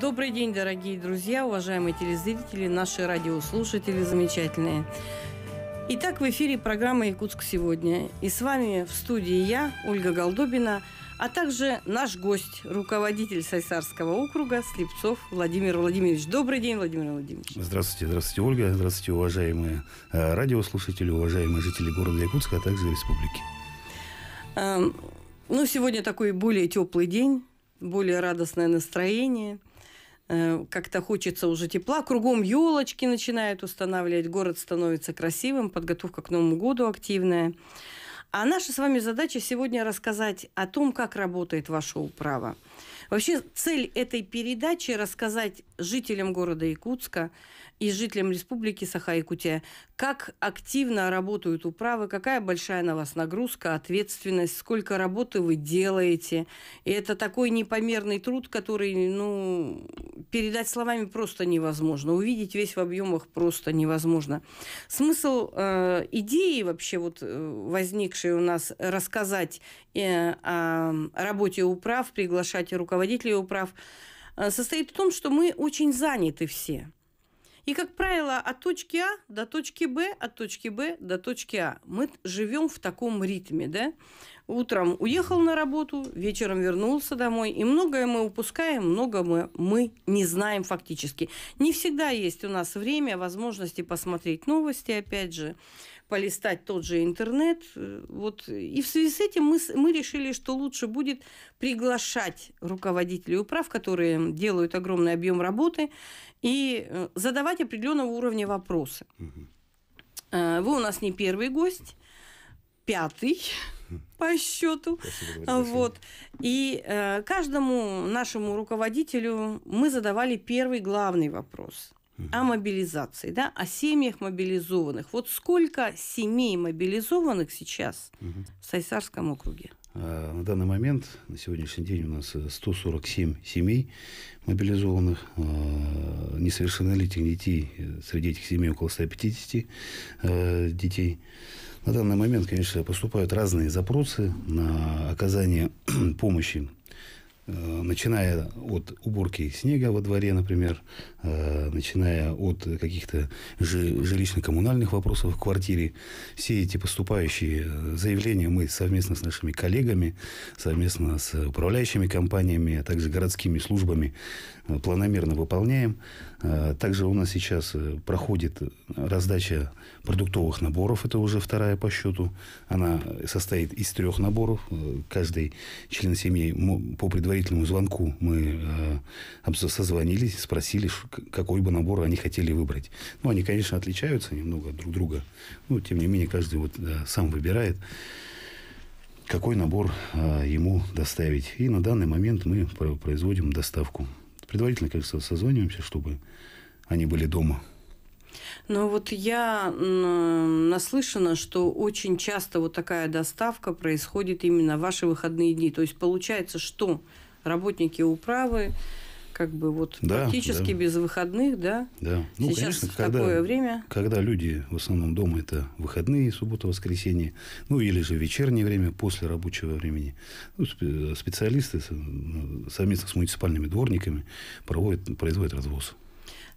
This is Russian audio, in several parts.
Добрый день, дорогие друзья, уважаемые телезрители, наши радиослушатели замечательные. Итак, в эфире программа «Якутск сегодня». И с вами в студии я, Ольга Голдобина, а также наш гость, руководитель Сайсарского округа Слепцов Владимир Владимирович. Добрый день, Владимир Владимирович. Здравствуйте, здравствуйте, Ольга. Здравствуйте, уважаемые э, радиослушатели, уважаемые жители города Якутска, а также республики. Эм, ну, сегодня такой более теплый день, более радостное настроение. Э, как-то хочется уже тепла. Кругом елочки начинают устанавливать, город становится красивым, подготовка к Новому году активная. А наша с вами задача сегодня рассказать о том, как работает ваше управо. Вообще цель этой передачи – рассказать жителям города Якутска, и жителям Республики Саха-Якутия. Как активно работают управы, какая большая на вас нагрузка, ответственность, сколько работы вы делаете. И это такой непомерный труд, который, ну, передать словами просто невозможно. Увидеть весь в объемах просто невозможно. Смысл э, идеи вообще вот э, возникшей у нас рассказать э, о работе управ, приглашать руководителей управ, э, состоит в том, что мы очень заняты все. И, как правило, от точки А до точки Б, от точки Б до точки А. Мы живем в таком ритме, да? Утром уехал на работу, вечером вернулся домой. И многое мы упускаем, многое мы, мы не знаем фактически. Не всегда есть у нас время, возможности посмотреть новости, опять же полистать тот же интернет. Э, вот. И в связи с этим мы, мы решили, что лучше будет приглашать руководителей управ, которые делают огромный объем работы, и э, задавать определенного уровня вопросы. Э, вы у нас не первый гость, пятый по счету. вот. И э, каждому нашему руководителю мы задавали первый главный вопрос о мобилизации, да, о семьях мобилизованных. Вот сколько семей мобилизованных сейчас в Сайсарском округе? Э, на данный момент, на сегодняшний день у нас 147 э, семей мобилизованных, э, несовершеннолетних детей, среди этих семей около 150 детей. На данный момент, конечно, поступают разные запросы на оказание помощи Э, начиная от уборки снега во дворе, например, э, начиная от каких-то жилищно-коммунальных вопросов в квартире. Все эти поступающие э, заявления мы совместно с нашими коллегами, совместно с управляющими компаниями, а также городскими службами планомерно выполняем. Также у нас сейчас проходит раздача продуктовых наборов, это уже вторая по счету. Она состоит из трех наборов. Э, каждый член семьи по предварительному звонку мы э, созвонились, спросили, какой бы набор они хотели выбрать. Ну, они, конечно, отличаются немного друг друга, но, тем не менее, каждый вот э, сам выбирает какой набор ему доставить. И на данный момент мы производим доставку. Предварительно, конечно, созваниваемся, чтобы они были дома. Ну вот я наслышана, что очень часто вот такая доставка происходит именно в ваши выходные дни. То есть получается, что работники управы как бы вот да, практически да. без выходных, да? Да. Ну, Сейчас конечно, в когда, такое время. Когда люди в основном дома, это выходные, суббота, воскресенье, ну или же вечернее время после рабочего времени. Ну, специалисты совместно с муниципальными дворниками проводят, производят развоз.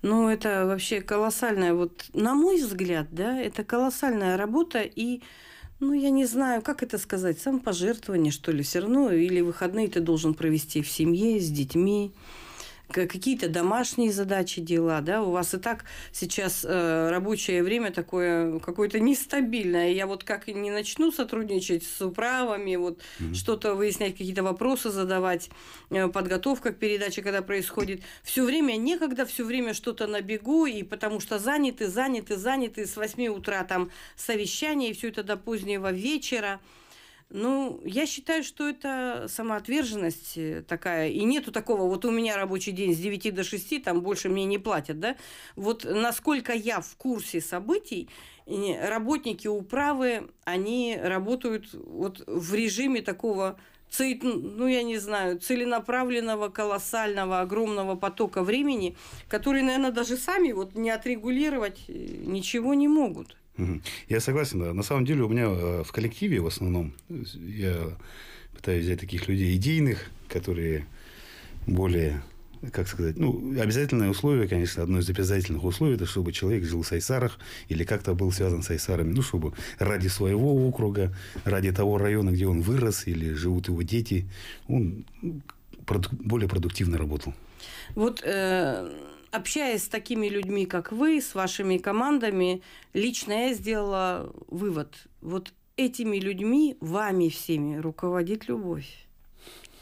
Ну, это вообще колоссальная, вот, на мой взгляд, да, это колоссальная работа и ну, я не знаю, как это сказать, самопожертвование, что ли, все равно, или выходные ты должен провести в семье, с детьми какие-то домашние задачи, дела, да, у вас и так сейчас э, рабочее время такое какое-то нестабильное. Я вот как не начну сотрудничать с управами, вот mm-hmm. что-то выяснять, какие-то вопросы задавать, э, подготовка к передаче, когда происходит, все время некогда, все время что-то на бегу, и потому что заняты, заняты, заняты, с 8 утра там совещание, и все это до позднего вечера. Ну, я считаю, что это самоотверженность э, такая. И нету такого, вот у меня рабочий день с 9 до 6, там больше мне не платят, да? Вот насколько я в курсе событий, работники управы, они работают вот в режиме такого ну, я не знаю, целенаправленного, колоссального, огромного потока времени, который, наверное, даже сами вот не отрегулировать э, ничего не могут. Я согласен. Да. На самом деле у меня э, в коллективе в основном э, я пытаюсь взять таких людей идейных, которые более как сказать, ну, обязательное условие, конечно, одно из обязательных условий, это чтобы человек жил в Сайсарах или как-то был связан с Сайсарами, ну, чтобы ради своего округа, ради того района, где он вырос или живут его дети, он ну, более продуктивно работал. Вот э, Общаясь с такими людьми, как вы, с вашими командами, лично я сделала вывод. Вот этими людьми, вами всеми руководит любовь.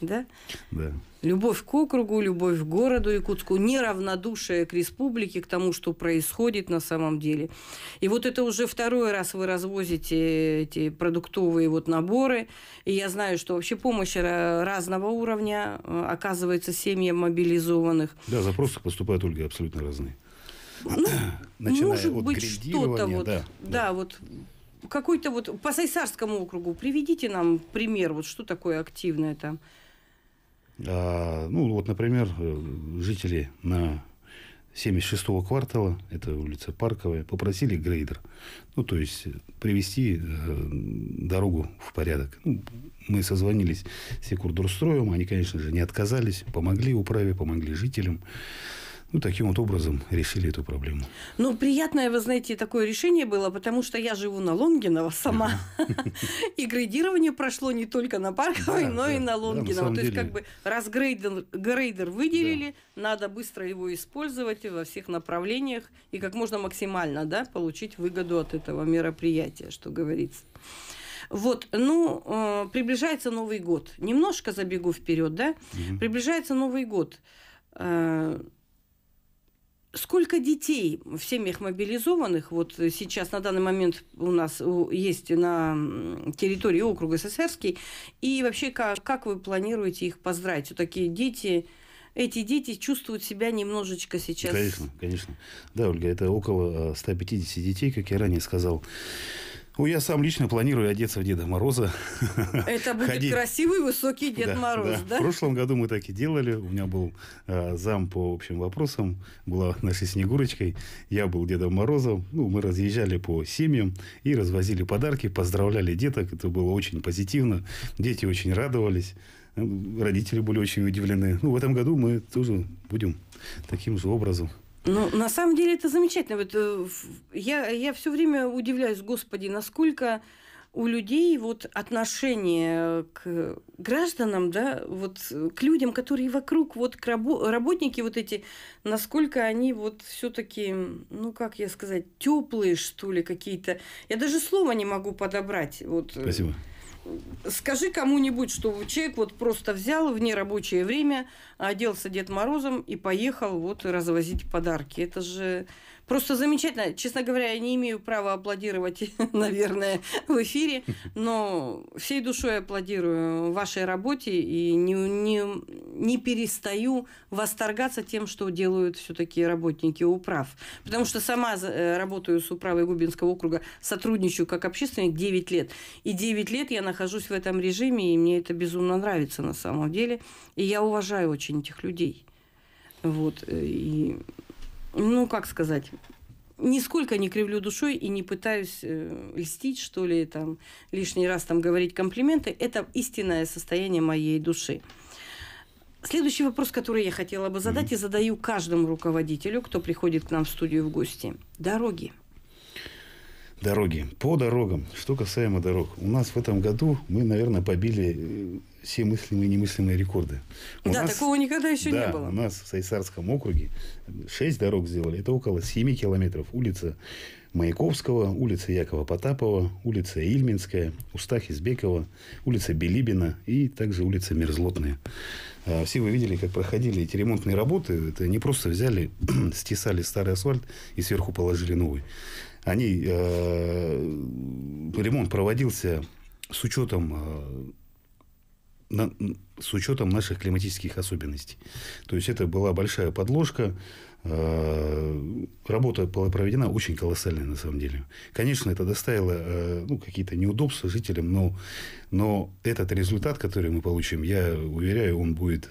Да? Да. Любовь к округу, любовь к городу Якутску, неравнодушие к республике, к тому, что происходит на самом деле. И вот это уже второй раз вы развозите эти продуктовые вот наборы. И я знаю, что вообще помощь разного уровня э, оказывается семьям мобилизованных. Да, запросы поступают, Ольга, абсолютно разные. Ну, Начиная может от быть, что-то вот, да, да, да, вот какой-то вот по Сайсарскому округу приведите нам пример, вот что такое активное там. А, ну, вот, например, э, жители на 76-го квартала, это улица Парковая, попросили грейдер. Ну, то есть, э, привести э, дорогу в порядок. Ну, мы созвонились с Секурдурстроем, они, конечно же, не отказались, помогли управе, помогли жителям. Ну, таким вот образом решили эту проблему. Ну, приятное, вы знаете, такое решение было, потому что я живу на Лонгиново сама. И грейдирование прошло не только на Парковой, но и на Лонгиново. То есть, как бы, раз грейдер выделили, надо быстро его использовать во всех направлениях и как можно максимально, да, получить выгоду от этого мероприятия, что говорится. Вот, ну, э, приближается Новый год. Немножко забегу вперед, да? Приближается Новый год. Э, Сколько детей в семьях мобилизованных, вот сейчас на данный момент у нас есть на территории округа СССРский, и вообще как, как вы планируете их поздравить? Все такие дети, эти дети чувствуют себя немножечко сейчас... Конечно, конечно. Да, Ольга, это около 150 э, детей, как я ранее сказал. Ну, я сам лично планирую одеться в Деда Мороза. Это будет Ходить. красивый высокий Дед да, Мороз, да. да? В прошлом году мы так и делали. У меня был э, зам по общим вопросам, была нашей Снегурочкой. Я был Дедом Морозом. Ну, мы разъезжали по семьям и развозили подарки, поздравляли деток. Это было очень позитивно. Дети очень радовались. Родители были очень удивлены. Ну, в этом году мы тоже будем таким же образом ну, на самом деле это замечательно. Вот, э, я, я все время удивляюсь, Господи, насколько у людей вот отношение к гражданам, да, вот э, к людям, которые вокруг, вот к рабо- работники вот эти, насколько они вот все-таки, ну как я сказать, теплые что ли какие-то. Я даже слова не могу подобрать. Вот. Э, Спасибо скажи кому-нибудь, что человек вот просто взял в нерабочее время, оделся Дед Морозом и поехал вот развозить подарки. Это же Просто замечательно. Честно говоря, я не имею права аплодировать, наверное, в эфире, но всей душой аплодирую вашей работе и не, не, не перестаю восторгаться тем, что делают все-таки работники управ. Потому что сама э, работаю с управой Губинского округа, сотрудничаю как общественник 9 лет. И 9 лет я нахожусь в этом режиме, и мне это безумно нравится на самом деле. И я уважаю очень этих людей. Вот. Э, и ну, как сказать, нисколько не кривлю душой и не пытаюсь э, льстить, что ли, там, лишний раз там говорить комплименты. Это истинное состояние моей души. Следующий вопрос, который я хотела бы задать, mm-hmm. и задаю каждому руководителю, кто приходит к нам в студию в гости. Дороги. Дороги. По дорогам. Что касаемо дорог. У нас в этом году мы, наверное, побили э, все мыслимые и немыслимые рекорды. У да, нас, такого никогда еще да, не было. У нас в Сайсарском округе 6 дорог сделали. Это около 7 километров. Улица Маяковского, улица Якова Потапова, улица Ильминская, Устах Избекова, улица Белибина и также улица Мерзлотная. А, все вы видели, как проходили эти ремонтные работы. Это не просто взяли, стесали старый асфальт и сверху положили новый. Они, э, ремонт проводился с учетом э, на, с учетом наших климатических особенностей. То есть это была большая подложка. А, работа была проведена очень колоссальная на самом деле. Конечно, это доставило а, ну, какие-то неудобства жителям, но, но этот результат, который мы получим, я уверяю, он будет,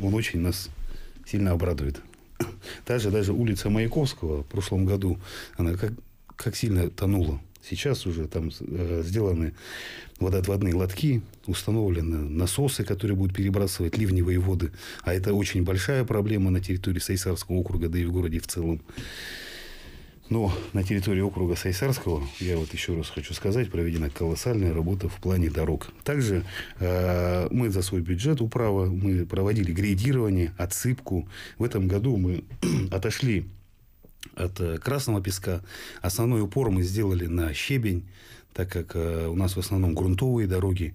он очень нас сильно обрадует. Даже, даже улица Маяковского в прошлом году, она как, как сильно тонула. Сейчас уже там э, сделаны водоотводные лотки, установлены насосы, которые будут перебрасывать ливневые воды. А это очень большая проблема на территории Сайсарского округа, да и в городе в целом. Но на территории округа Сайсарского, я вот еще раз хочу сказать, проведена колоссальная работа в плане дорог. Также э, мы за свой бюджет управа, мы проводили грейдирование, отсыпку. В этом году мы отошли от э, красного песка. Основной упор мы сделали на щебень, так как э, у нас в основном грунтовые дороги.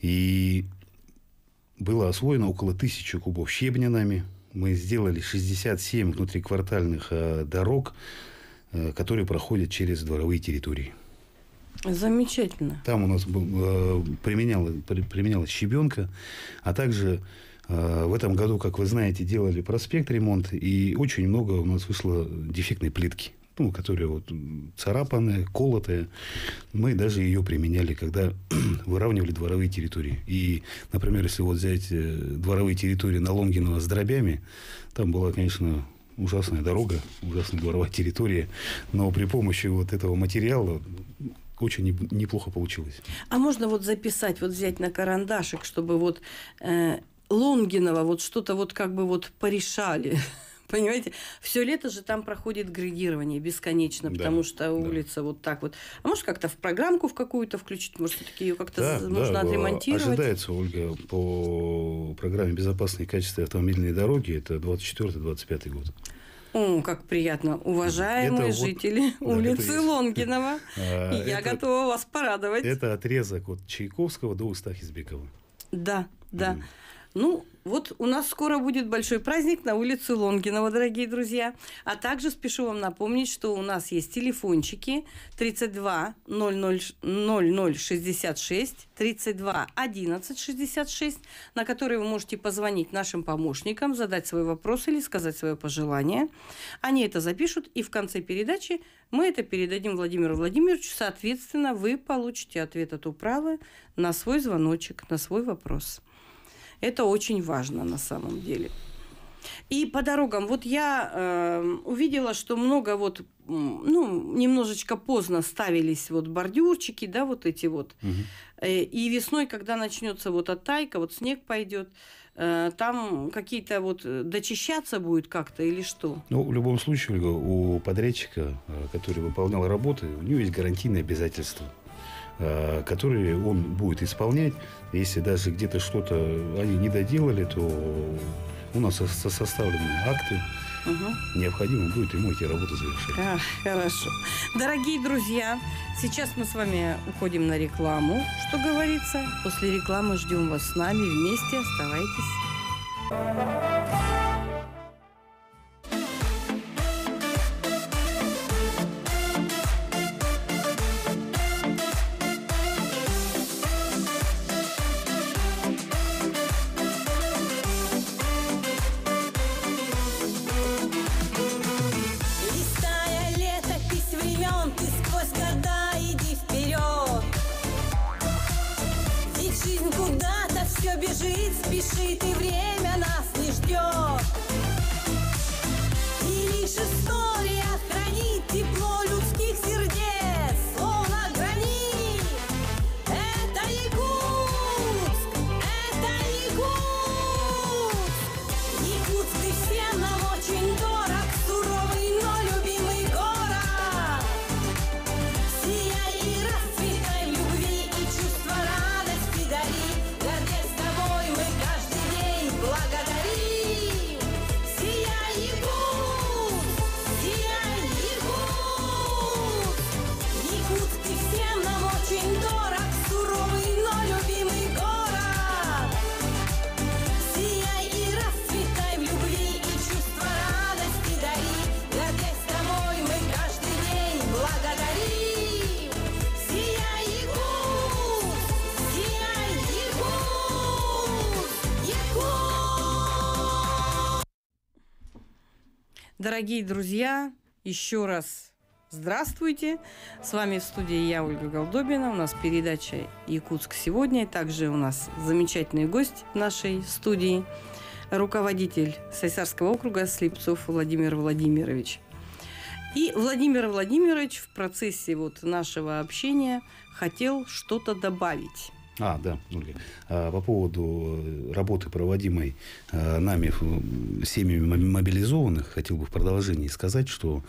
И было освоено около тысячи кубов щебня нами. Мы сделали 67 внутриквартальных э, дорог, которые проходят через дворовые территории. Замечательно. Там у нас был, применяла, применялась щебенка, а также Э, в этом году, как вы знаете, делали проспект ремонт, и очень много у нас вышло дефектной плитки ну, которые вот царапанная, колотая. Мы даже ее применяли, когда выравнивали дворовые территории. И, например, если вот взять э, дворовые территории на Лонгиново с дробями, там была, конечно, ужасная дорога, ужасная дворовая территория, но при помощи вот этого материала очень неплохо получилось. А можно вот записать, вот взять на карандашик, чтобы вот э, Лонгинова вот что-то вот как бы вот порешали. Понимаете, все лето же там проходит градирование бесконечно, да, потому что улица да. вот так вот. А может как-то в программку в какую-то включить, может все-таки ее как-то да, нужно да, а, отремонтировать? Ожидается, Ольга, по программе безопасной качества автомобильной дороги это 24-25 год. О, как приятно. Уважаемые это жители а, вот, улицы да, Лонгинова, я готова вас порадовать. Это отрезок от Чайковского до Устахизбекова. Да, да. Ну, вот у нас скоро будет большой праздник на улице Лонгинова, дорогие друзья. А также спешу вам напомнить, что у нас есть телефончики 32 00 66 32 11 66, на которые вы можете позвонить нашим помощникам, задать свой вопрос или сказать свое пожелание. Они это запишут, и в конце передачи мы это передадим Владимиру Владимировичу. Соответственно, вы получите ответ от управы на свой звоночек, на свой вопрос. Это очень важно на самом деле. И по дорогам. Вот я э, увидела, что много вот, ну, немножечко поздно ставились вот бордюрчики, да, вот эти вот. Угу. И весной, когда начнется вот оттайка, вот снег пойдет, э, там какие-то вот э, дочищаться будет как-то или что? Ну, в любом случае, у подрядчика, э, который выполнял работы, у него есть гарантийные обязательства. Э, которые он будет исполнять. Если даже где-то что-то они не доделали, то у нас составлены акты, угу. необходимо будет ему эти работы завершить. А, хорошо. Дорогие друзья, сейчас мы с вами уходим на рекламу, что говорится. После рекламы ждем вас с нами вместе. Оставайтесь. Дорогие друзья, еще раз здравствуйте. С вами в студии я, Ольга Голдобина. У нас передача «Якутск сегодня». Также у нас замечательный гость нашей студии, руководитель Сайсарского округа Слепцов Владимир Владимирович. И Владимир Владимирович в процессе вот нашего общения хотел что-то добавить. А, да, Ольга. А, по поводу э, работы, проводимой э, нами семьями мобилизованных, хотел бы в продолжении сказать, что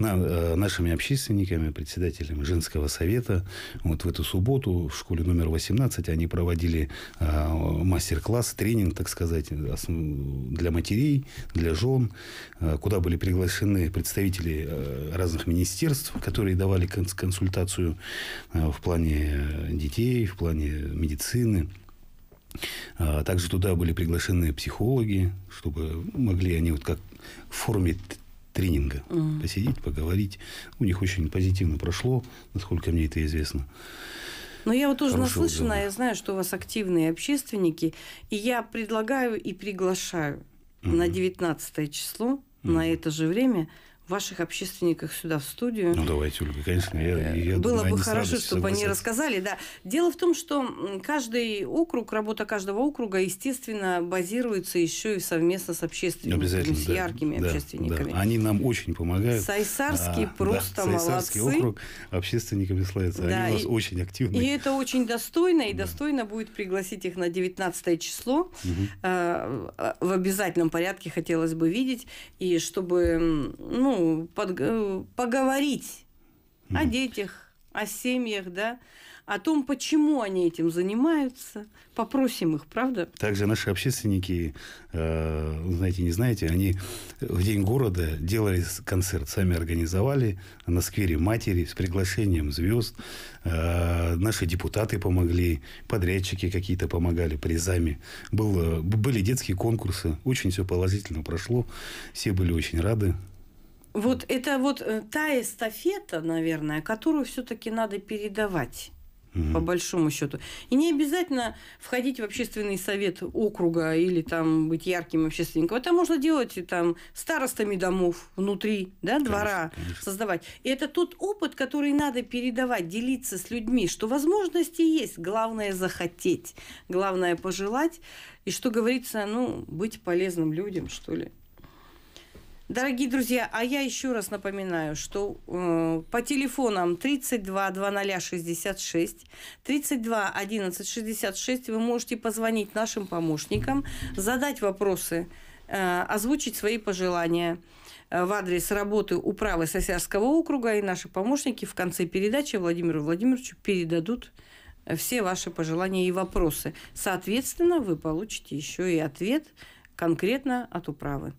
э, нашими общественниками, председателями женского совета, вот в эту субботу в школе номер 18 они проводили мастер-класс, тренинг, так сказать, для матерей, для жен, куда были приглашены представители разных министерств, которые давали консультацию в плане детей, в плане медицины. А, также туда были приглашены психологи, чтобы могли они вот как в форме тренинга угу. посидеть, поговорить. У них очень позитивно прошло, насколько мне это известно. Но я вот тоже наслышана, я знаю, что у вас активные общественники, и я предлагаю и приглашаю угу. на 19 число, угу. на это же время, ваших общественниках сюда в студию. Ну, давайте, Ольга, конечно, я, э, я Было думаю, бы хорошо, чтобы они рассказали, да. Дело в том, что каждый округ, работа каждого округа, естественно, базируется еще и совместно с общественниками, Обязательно, с да, яркими да, общественниками. Да. Они нам очень помогают. Сайсарский а, просто да, Сайсарский молодцы. округ общественниками славится. Да, они у нас и, очень активны. И это очень достойно, и да. достойно будет пригласить их на 19 число. Угу. Э, в обязательном порядке хотелось бы видеть, и чтобы, ну, ну, под, э, поговорить mm. о детях, о семьях, да, о том, почему они этим занимаются. Попросим их, правда? Также наши общественники, э, знаете, не знаете, они в День города делали концерт, сами организовали на сквере матери с приглашением звезд. Э, наши депутаты помогли, подрядчики какие-то помогали призами. Был, были детские конкурсы, очень все положительно прошло, все были очень рады. Вот это вот э, та эстафета, наверное, которую все-таки надо передавать угу. по большому счету. И не обязательно входить в общественный совет округа или там быть ярким общественником. Это можно делать и там старостами домов внутри, да, двора конечно, конечно. создавать. И это тот опыт, который надо передавать, делиться с людьми, что возможности есть, главное захотеть, главное пожелать и что говорится, ну быть полезным людям что ли. Дорогие друзья, а я еще раз напоминаю, что э, по телефонам 32 0066, 32 11 66 вы можете позвонить нашим помощникам, задать вопросы, э, озвучить свои пожелания э, в адрес работы управы Сосярского округа, и наши помощники в конце передачи Владимиру Владимировичу передадут э, все ваши пожелания и вопросы. Соответственно, вы получите еще и ответ конкретно от управы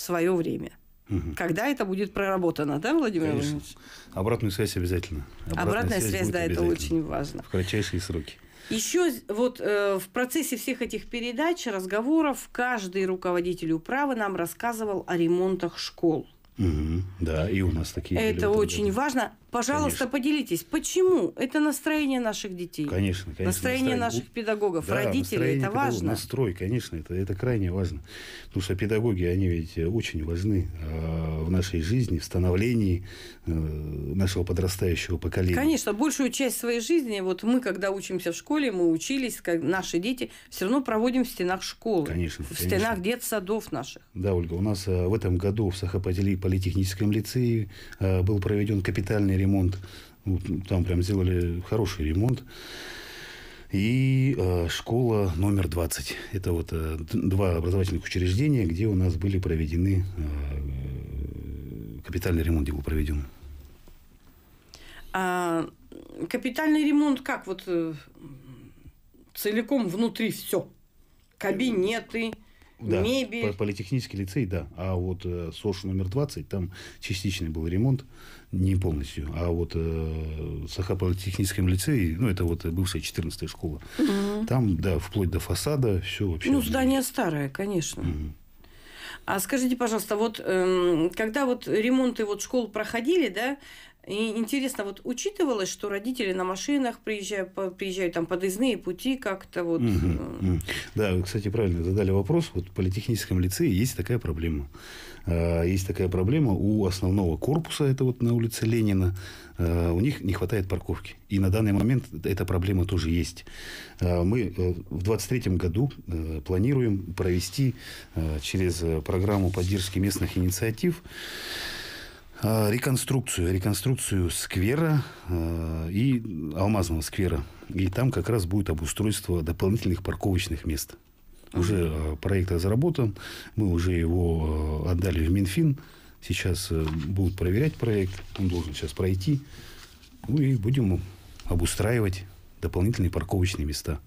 свое время. Угу. Когда это будет проработано, да, Владимир Конечно. Владимирович? Обратную связь обязательно. Обратная, Обратная связь, связь да, это очень важно. В кратчайшие сроки. Еще вот э, в процессе всех этих передач, разговоров, каждый руководитель управы нам рассказывал о ремонтах школ. Угу, да, и у нас такие. Это люди, очень да. важно. Пожалуйста, конечно. поделитесь, почему это настроение наших детей? Конечно, конечно. Настроение, настроение наших педагогов, да, родителей, это педагог, важно. Настрой, конечно, это, это крайне важно. Потому что педагоги, они ведь э, очень важны э, в нашей жизни, в становлении э, нашего подрастающего поколения. Конечно, большую часть своей жизни, вот мы, когда учимся в школе, мы учились, как наши дети, все равно проводим в стенах школы. Конечно. В конечно. стенах детсадов наших. Да, Ольга, у нас э, в этом году в Сахапатели политехническом лицее э, был проведен капитальный ремонт. Ну, там прям сделали хороший ремонт. И э, школа номер 20. Это вот э, два образовательных учреждения, где у нас были проведены капитальный ремонт был проведен. А капитальный ремонт как вот целиком внутри все? Кабинеты, да, мебель. Политехнический лицей, да. А вот э, СОШ номер 20, там частичный был ремонт, не полностью. А вот э, Саха политехническом лицее, ну, это вот бывшая 14-я школа, угу. там, да, вплоть до фасада, все вообще. Ну, здание старое, конечно. Угу. А скажите, пожалуйста, вот э, когда вот ремонты вот школ проходили, да, и интересно, вот учитывалось, что родители на машинах приезжают, приезжают там подъездные пути как-то вот. Э, да, вы, кстати, правильно задали вопрос. Вот в политехническом лицее есть такая проблема. А, есть такая проблема у основного корпуса, это вот на улице Ленина, а, у них не хватает парковки. И на данный момент эта проблема тоже есть. А, мы э, в 2023 году э, планируем провести через программу поддержки местных инициатив а, реконструкцию, реконструкцию сквера а, и Алмазного сквера. И там как раз будет обустройство дополнительных парковочных мест. Уже а, проект разработан, мы уже его отдали в Минфин. Сейчас э, будут проверять проект, он должен сейчас пройти. Ну и будем обустраивать дополнительные парковочные места.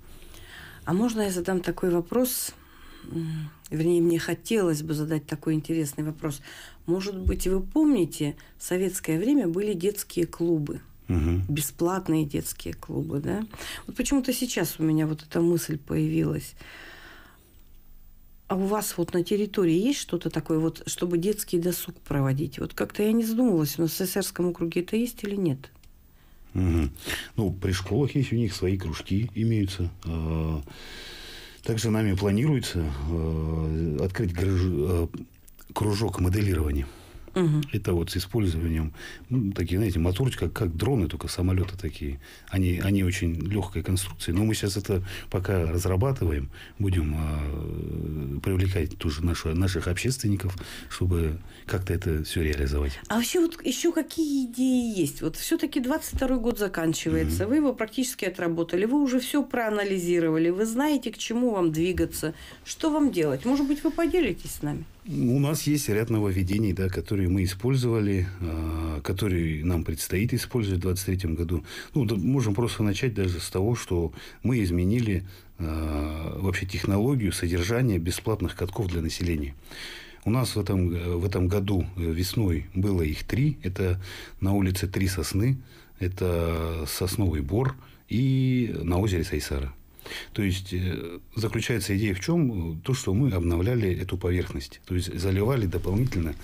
А можно я задам такой вопрос? вернее, мне хотелось бы задать такой интересный вопрос. Может быть, вы помните, в советское время были детские клубы, угу. бесплатные детские клубы, да? Вот почему-то сейчас у меня вот эта мысль появилась. А у вас вот на территории есть что-то такое, вот, чтобы детский досуг проводить? Вот как-то я не задумывалась, но в СССРском округе это есть или нет? Угу. Ну, при школах есть у них свои кружки имеются. Э -э также нами планируется э, открыть э, кружок моделирования. Угу. Это вот с использованием, ну, такие, знаете, моторчики, как, как дроны, только самолеты такие. Они, они очень легкой конструкции. Но мы сейчас это пока разрабатываем. Будем э, привлекать тоже нашу, наших общественников, чтобы как-то это все реализовать. А вообще вот еще какие идеи есть? Вот все-таки 22 год заканчивается. Угу. Вы его практически отработали. Вы уже все проанализировали. Вы знаете, к чему вам двигаться. Что вам делать? Может быть, вы поделитесь с нами? У нас есть ряд нововведений, да, которые мы использовали, э, которые нам предстоит использовать в 2023 году. Ну, да, можем просто начать даже с того, что мы изменили э, вообще технологию содержания бесплатных катков для населения. У нас в этом, в этом году э, весной было их три. Это на улице Три Сосны, это Сосновый Бор и на озере Сайсара. То есть э, заключается идея в чем? То, что мы обновляли эту поверхность. То есть заливали дополнительно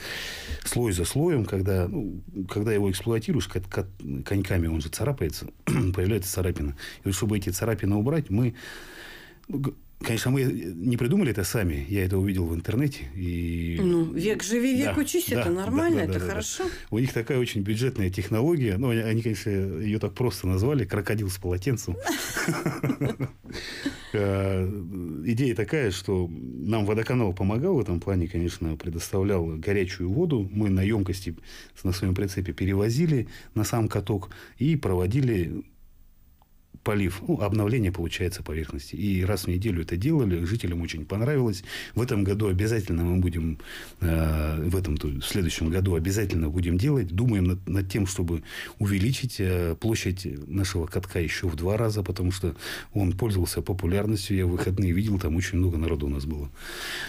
слой за слоем, когда, ну, когда его эксплуатируешь, как коньками он же царапается, появляется царапина. И вот чтобы эти царапины убрать, мы ну, Конечно, мы не придумали это сами. Я это увидел в интернете. И... Ну, век живи, век да, учись. Да, это нормально, да, да, это да, хорошо. Да. У них такая очень бюджетная технология. Ну, они, они, конечно, ее так просто назвали. Крокодил с полотенцем. Э, идея такая, что нам водоканал помогал в этом плане, конечно, предоставлял горячую воду. Мы на емкости на своем прицепе перевозили на сам каток и проводили полив, ну, обновление получается поверхности. И раз в неделю это делали, жителям очень понравилось. В этом году обязательно мы будем, э, в этом в следующем году обязательно будем делать. Думаем над, над тем, чтобы увеличить э, площадь нашего катка еще в два раза, потому что он пользовался популярностью. Я в выходные видел, там очень много народу у нас было.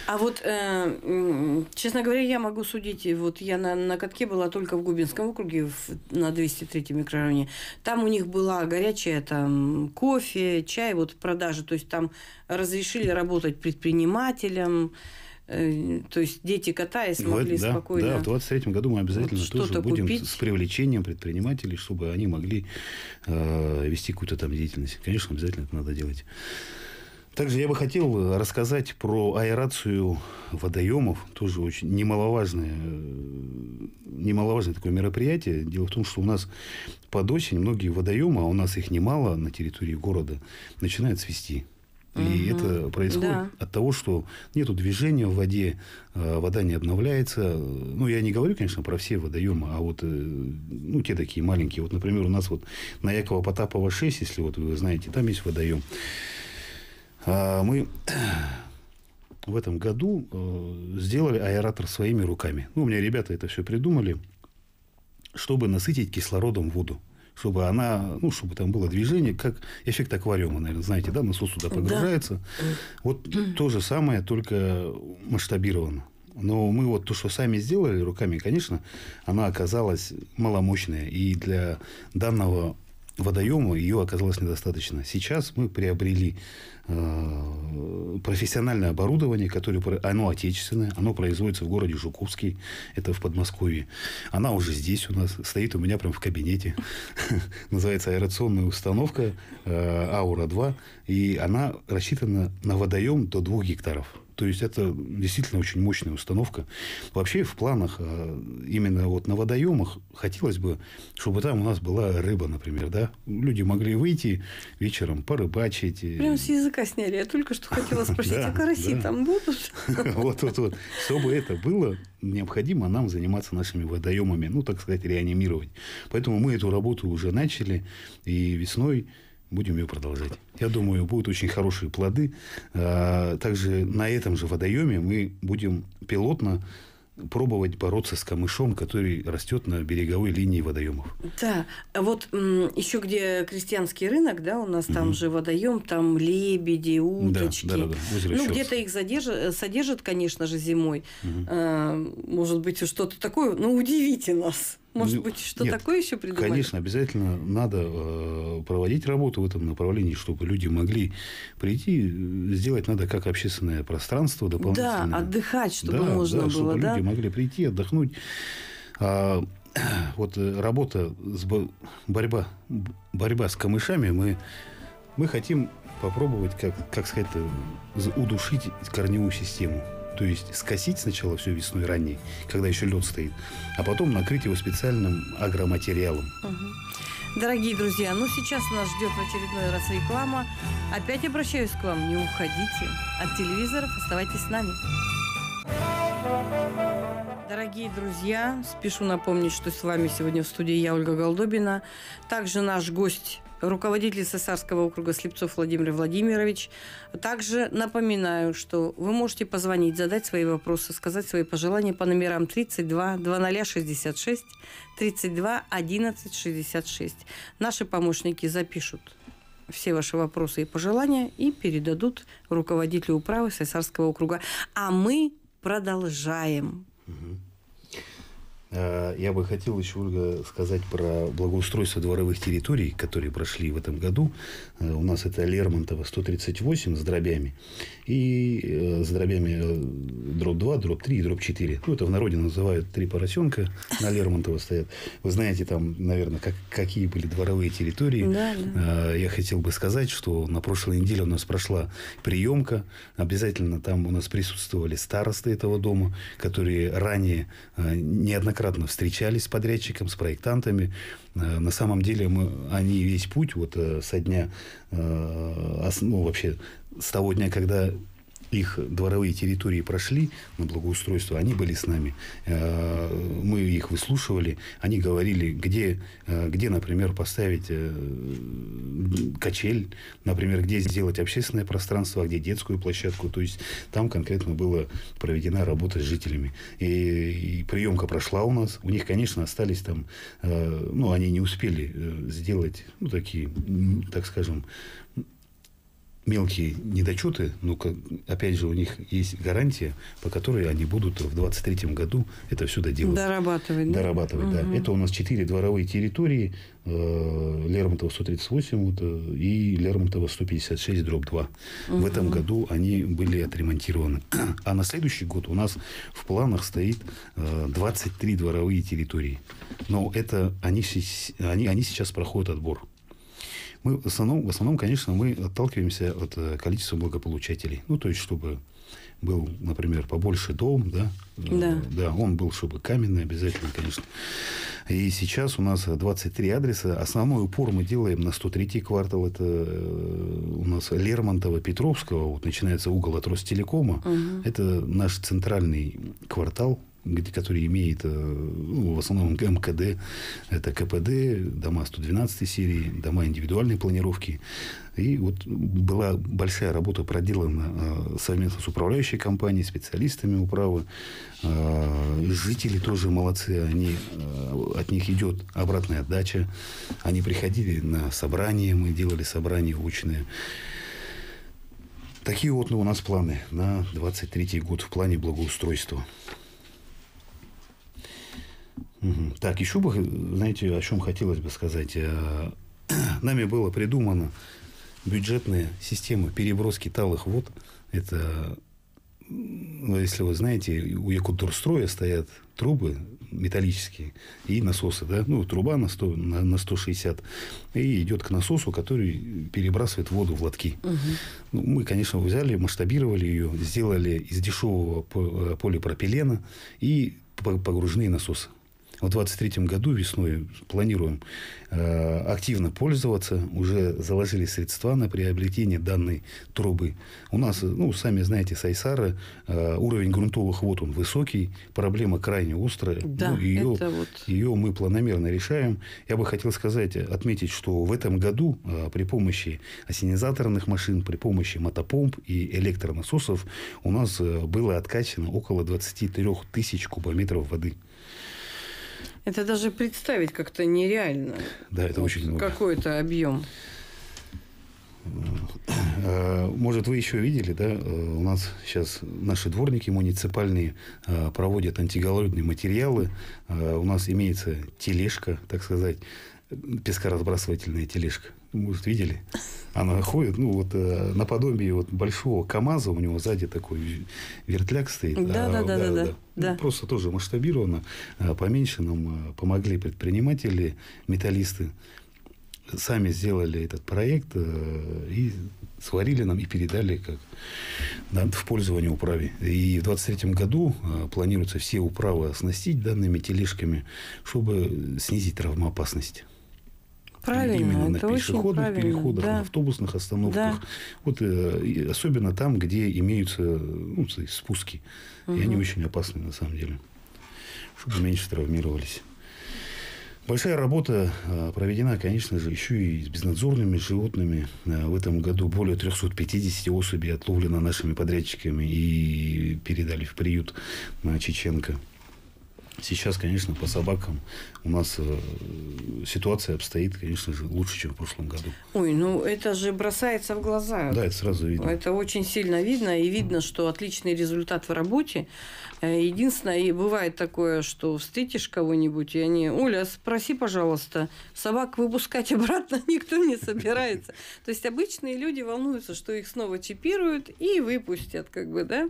А вот, э, честно говоря, я могу судить. Вот я на, на катке была только в Губинском округе в, на 203 микрорайоне. Там у них была горячая там кофе, чай, вот продажи, то есть там разрешили работать предпринимателям, э, то есть дети катаясь могли да, спокойно... Да, в 2023 году мы обязательно вот тоже -то будем купить. с привлечением предпринимателей, чтобы они могли э, вести какую-то там деятельность. Конечно, обязательно это надо делать. Также я бы хотел э, рассказать про аэрацию водоемов, тоже очень немаловажное, э, немаловажное такое мероприятие. Дело в том, что у нас под осень многие водоемы, а у нас их немало на территории города, начинают свисти. И угу. это происходит да. от того, что нет движения в воде, э, вода не обновляется. Ну, я не говорю, конечно, про все водоемы, а вот ну, те такие маленькие. Вот, например, у нас вот на Якова Потапова 6, если вот вы знаете, там есть водоем. А, мы в этом году э, сделали аэратор своими руками. Ну, у меня ребята это все придумали, чтобы насытить кислородом воду чтобы она, ну, чтобы там было движение, как эффект аквариума, наверное, знаете, да, насос туда погружается. Да. Вот то же самое, только масштабировано. Но мы вот то, что сами сделали руками, конечно, она оказалась маломощная. И для данного водоему ее оказалось недостаточно. Сейчас мы приобрели э, профессиональное оборудование, которое, оно отечественное, оно производится в городе Жуковский, это в Подмосковье. Она уже здесь у нас, стоит у меня прям в кабинете. Называется аэрационная установка э, «Аура-2», и она рассчитана на водоем до 2 гектаров. То есть это действительно очень мощная установка. Вообще в планах а, именно вот на водоемах хотелось бы, чтобы там у нас была рыба, например, да? Люди могли выйти вечером порыбачить. Прям с языка сняли. Я только что хотела спросить, а караси там будут? Вот, вот, вот. Чтобы это было, необходимо нам заниматься нашими водоемами, ну, так сказать, реанимировать. Поэтому мы эту работу уже начали, и весной будем ее продолжать. Я думаю, будут очень хорошие плоды. А, также на этом же водоеме мы будем пилотно пробовать бороться с камышом, который растет на береговой линии водоемов. Да, вот еще где крестьянский рынок, да, у нас там угу. же водоем, там лебеди, уточки. Да, да, да, Озеро ну, где-то их задержат, э, содержат, конечно же, зимой. Угу. может быть, что-то такое, но ну, удивите нас. Может быть, что нет, такое еще придумали? Конечно, обязательно надо э, проводить работу в этом направлении, чтобы люди могли прийти. Сделать надо как общественное пространство дополнительное. Да, отдыхать, чтобы да, можно да, было. Чтобы да? люди могли прийти, отдохнуть. А, вот э, работа, с бо... борьба, борьба с камышами, мы, мы хотим попробовать, как, как сказать, удушить корневую систему. То есть скосить сначала все весной ранней, когда еще лед стоит, а потом накрыть его специальным агроматериалом. Угу. Дорогие друзья, ну сейчас нас ждет в очередной раз реклама. Опять обращаюсь к вам, не уходите от телевизоров, оставайтесь с нами. Дорогие друзья, спешу напомнить, что с вами сегодня в студии я, Ольга Голдобина. Также наш гость руководитель Сосарского округа Слепцов Владимир Владимирович. Также напоминаю, что вы можете позвонить, задать свои вопросы, сказать свои пожелания по номерам 32 0066 32 11 66. Наши помощники запишут все ваши вопросы и пожелания и передадут руководителю управы Сосарского округа. А мы продолжаем. Угу. Э, я бы хотел еще, Ольга, сказать про благоустройство дворовых территорий, которые прошли в этом году. Э, у нас это Лермонтова 138 с дробями и э, с дробями дроп 2, дроп 3 и дроп 4. Ну, это в народе называют три поросенка на Лермонтова стоят. Вы знаете там, наверное, как, какие были дворовые территории. Да, да. Я хотел бы сказать, что на прошлой неделе у нас прошла приемка. Обязательно там у нас присутствовали старосты этого дома, которые ранее неоднократно неоднократно встречались с подрядчиком, с проектантами. Э, на самом деле мы, они весь путь вот э, со дня, э, ну, вообще с того дня, когда их дворовые территории прошли на благоустройство, они были с нами. Э, мы их выслушивали, они говорили, где, э, где например, поставить э, качель, например, где сделать общественное пространство, а где детскую площадку. То есть там конкретно была проведена работа с жителями. И, и приемка прошла у нас. У них, конечно, остались там, ну, они не успели сделать, ну, такие, так скажем, мелкие недочеты, но, опять же, у них есть гарантия, по которой они будут в 23 году это все доделать. Дорабатывать. Дорабатывать, да. да. Угу. Это у нас четыре дворовые территории. Э, Лермонтова 138 вот, э, и Лермонтова 156 дробь 2. Угу. В этом году они были отремонтированы. А на следующий год у нас в планах стоит 23 э, дворовые территории. Но это они, они, они сейчас проходят отбор. Мы в основном, в основном, конечно, мы отталкиваемся от э, количества благополучателей. Ну, то есть, чтобы был, например, побольше дом, да? Э, да. Да, он был, чтобы каменный обязательно, конечно. И сейчас у нас 23 адреса. Основной упор мы делаем на 103-й квартал. Это э, у нас Лермонтова, Петровского. Вот начинается угол от Ростелекома. Угу. Это наш центральный квартал где, который имеет э, ну, в основном МКД, это КПД, дома 112 серии, дома индивидуальной планировки. И вот была большая работа проделана э, совместно с управляющей компанией, специалистами управы. Э, жители тоже молодцы, они, от них идет обратная отдача. Они приходили на собрания, мы делали собрания очные. Такие вот ну, у нас планы на 23 год в плане благоустройства. Так, еще бы, знаете, о чем хотелось бы сказать. Э, нами было придумано бюджетная система переброски талых вод. Это, ну, если вы знаете, у Якутурстроя стоят трубы металлические и насосы, да, ну, труба на, 100, на, на 160, и идет к насосу, который перебрасывает воду в лотки. Угу. Ну, мы, конечно, взяли, масштабировали ее, сделали из дешевого э, полипропилена и погружные насосы. В 2023 году весной планируем э, активно пользоваться. Уже заложили средства на приобретение данной трубы. У нас, ну, сами знаете, Сайсара, э, уровень грунтовых вод он высокий, проблема крайне острая. Да, ну, ее, вот... ее мы планомерно решаем. Я бы хотел сказать, отметить, что в этом году э, при помощи осенизаторных машин, при помощи мотопомп и электронасосов у нас э, было откачано около 23 тысяч кубометров воды. Это даже представить как-то нереально. Да, это очень много. Какой-то объем. Э, может, вы еще видели, да, э, у нас сейчас наши дворники муниципальные э, проводят антигололедные материалы. У нас имеется тележка, так сказать, пескоразбрасывательная тележка может, видели. Она ходит, ну, вот э, наподобие вот большого КАМАЗа, у него сзади такой вертляк стоит. Да, а, да, да, да, да, да. да. Ну, просто тоже масштабировано. Э, поменьше нам э, помогли предприниматели, металлисты. Сами сделали этот проект э, и сварили нам и передали как да, в пользование управе. И в 2023 году э, планируется все управы оснастить данными тележками, чтобы снизить травмоопасность правильно, именно на пешеходных переходах, да. на автобусных остановках. Да. Вот, э, особенно там, где имеются ну, спуски. Угу. И они очень опасны на самом деле. Чтобы меньше травмировались. Большая работа э, проведена, конечно же, еще и с безнадзорными животными. Э, в этом году более 350 особей отловлено нашими подрядчиками и передали в приют на Чеченко. Сейчас, конечно, по собакам у нас э, ситуация обстоит, конечно же, лучше, чем в прошлом году. Ой, ну это же бросается в глаза. Да, это сразу видно. Это очень сильно видно, и видно, что отличный результат в работе. Э, единственное, и бывает такое, что встретишь кого-нибудь, и они, Оля, спроси, пожалуйста, собак выпускать обратно никто не собирается. То есть обычные люди волнуются, что их снова чипируют и выпустят, как бы, да?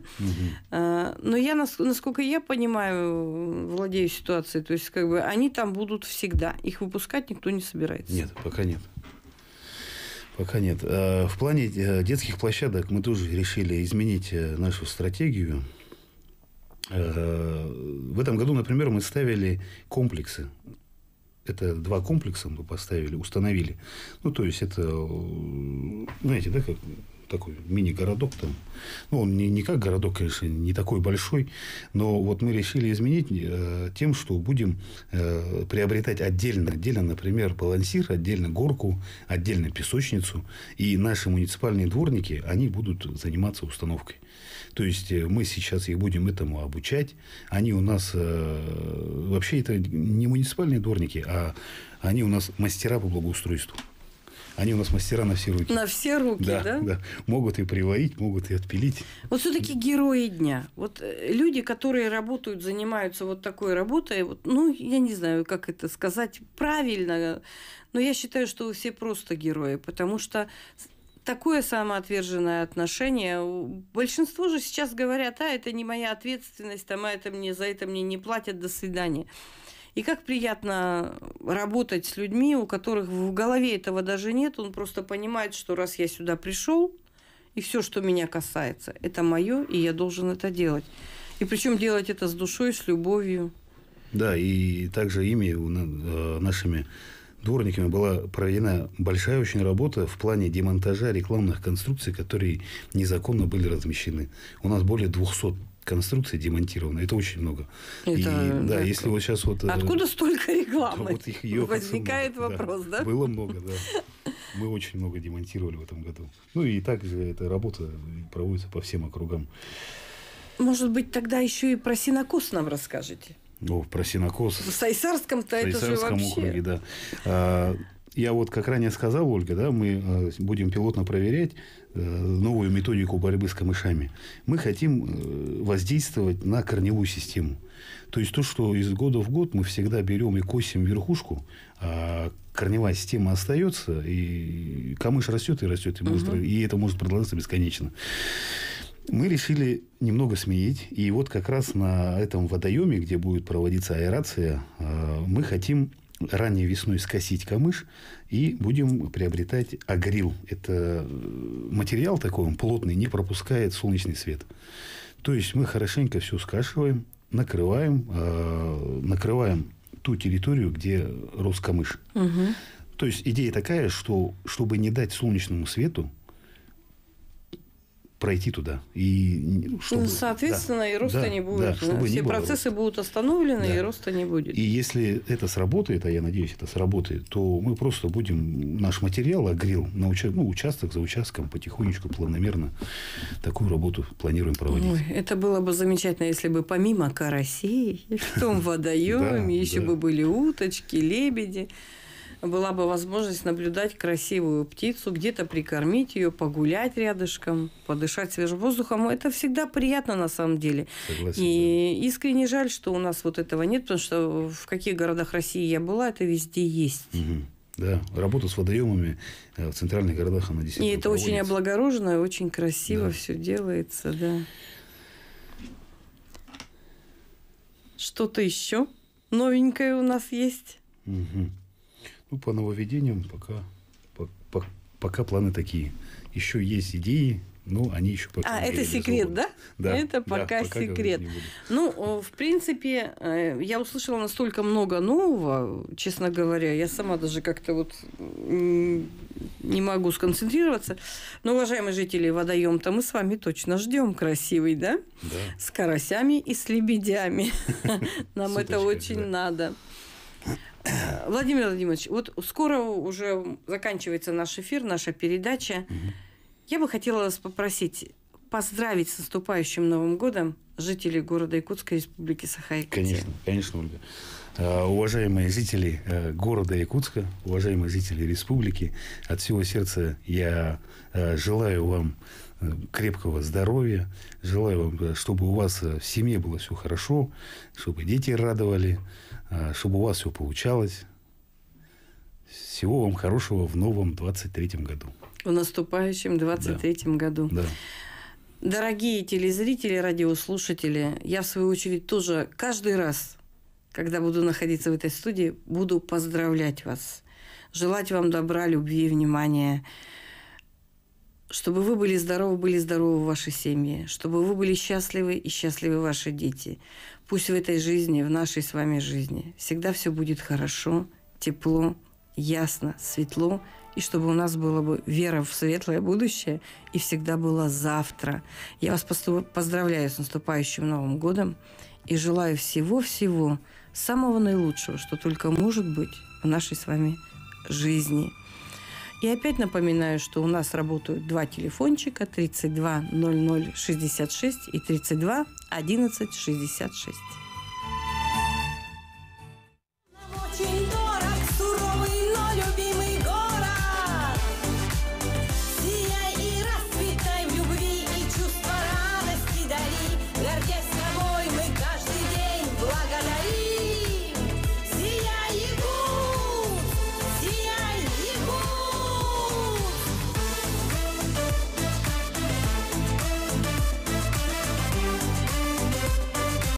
А, но я, насколько я понимаю, владею ситуацией. То есть, как бы они там будут всегда. Их выпускать никто не собирается. Нет, пока нет. Пока нет. А, в плане э, детских площадок мы тоже решили изменить э, нашу стратегию. Э, в этом году, например, мы ставили комплексы. Это два комплекса мы поставили, установили. Ну, то есть, это, знаете, да, как такой мини-городок там. Ну, он не, не как городок, конечно, не такой большой, но вот мы решили изменить э, тем, что будем э, приобретать отдельно, отдельно, например, балансир, отдельно горку, отдельно песочницу, и наши муниципальные дворники, они будут заниматься установкой. То есть э, мы сейчас их будем этому обучать. Они у нас э, вообще это не муниципальные дворники, а они у нас мастера по благоустройству. Они у нас мастера на все руки. На все руки, да? Да, да. Могут и приварить, могут и отпилить. Вот все-таки герои дня. Вот э, люди, которые работают, занимаются вот такой работой, вот, ну, я не знаю, как это сказать правильно, но я считаю, что вы все просто герои, потому что такое самоотверженное отношение. Большинство же сейчас говорят, а, это не моя ответственность, там, а это мне за это мне не платят, до свидания. И как приятно работать с людьми, у которых в голове этого даже нет. Он просто понимает, что раз я сюда пришел, и все, что меня касается, это мое, и я должен это делать. И причем делать это с душой, с любовью. Да, и также ими, э, нашими дворниками была проведена большая очень работа в плане демонтажа рекламных конструкций, которые незаконно были размещены. У нас более 200 конструкций демонтировано. Это очень много. Это, и, да, да, если вот сейчас вот... Э, Откуда столько рекламы? вот их, ее Возникает много, вопрос, да? да? Было много, да. Мы очень много демонтировали в этом году. Ну и также эта работа проводится по всем округам. Может быть, тогда еще и про синокос нам расскажете? Ну, про синокос. В Сайсарском-то это же вообще... округе, да. А, я вот как ранее сказал, Ольга, да, мы а, будем пилотно проверять Э, новую методику борьбы с камышами. Мы хотим э, воздействовать на корневую систему. То есть то, что из года в год мы всегда берем и косим верхушку, а корневая система остается, и камыш растет и растет, и, может, угу. и это может продолжаться бесконечно. Мы решили немного сменить, и вот как раз на этом водоеме, где будет проводиться аэрация, э, мы хотим ранней весной скосить камыш и будем приобретать агрил. Это э, материал такой, он плотный, не пропускает солнечный свет. То есть мы хорошенько все скашиваем, накрываем, э, накрываем ту территорию, где рос камыш. Угу. То есть идея такая, что чтобы не дать солнечному свету пройти туда. И ну, ну, чтобы, Соответственно, да, и роста да, не будет. Да, чтобы Все не было процессы роста. будут остановлены, да. и роста не будет. И если это сработает, а я надеюсь, это сработает, то мы просто будем наш материал агрил на уча... ну, участок за участком потихонечку, планомерно такую работу планируем проводить. Ой, это было бы замечательно, если бы помимо карасей в том водоеме еще бы были уточки, лебеди была бы возможность наблюдать красивую птицу, где-то прикормить ее, погулять рядышком, подышать свежим воздухом. Это всегда приятно на самом деле. Согласен, и да. искренне жаль, что у нас вот этого нет, потому что в каких городах России я была, это везде есть. Угу. Да, работа с водоемами э, в центральных городах она действительно. И это проводится. очень облагорожено, очень красиво да. все делается, да. Что-то еще новенькое у нас есть? Угу. Ну, по нововведениям пока, по, по, пока планы такие. Еще есть идеи, но они еще пока А, это секрет, да? Да. Это пока, да, пока секрет. Ну, в принципе, э, я услышала настолько много нового, честно говоря, я сама даже как-то вот не могу сконцентрироваться. Но, уважаемые жители водоем-то, мы с вами точно ждем красивый, да? Да. С карасями и с лебедями. Нам это очень надо. Э, Владимир Владимирович, вот скоро уже заканчивается наш эфир, наша передача. Угу. Я бы хотела вас попросить поздравить с наступающим Новым годом жителей города Якутской Республики саха Конечно, конечно, Ольга. Э, уважаемые жители э, города Якутска, уважаемые жители республики, от всего сердца я желаю вам крепкого здоровья. Желаю вам, чтобы у вас в семье было все хорошо, чтобы дети радовали, а, чтобы у вас все получалось. Всего вам хорошего в новом 23-м году. В наступающем 23-м да. году. Да. Дорогие телезрители, радиослушатели, я в свою очередь тоже каждый раз, когда буду находиться в этой студии, буду поздравлять вас, желать вам добра, любви, внимания чтобы вы были здоровы, были здоровы ваши семьи, чтобы вы были счастливы и счастливы ваши дети. Пусть в этой жизни, в нашей с вами жизни, всегда все будет хорошо, тепло, ясно, светло, и чтобы у нас была бы вера в светлое будущее и всегда было завтра. Я вас поздравляю с наступающим Новым годом и желаю всего-всего самого наилучшего, что только может быть в нашей с вами жизни – и опять напоминаю, что у нас работают два телефончика 32 00 66 и 32 11 66.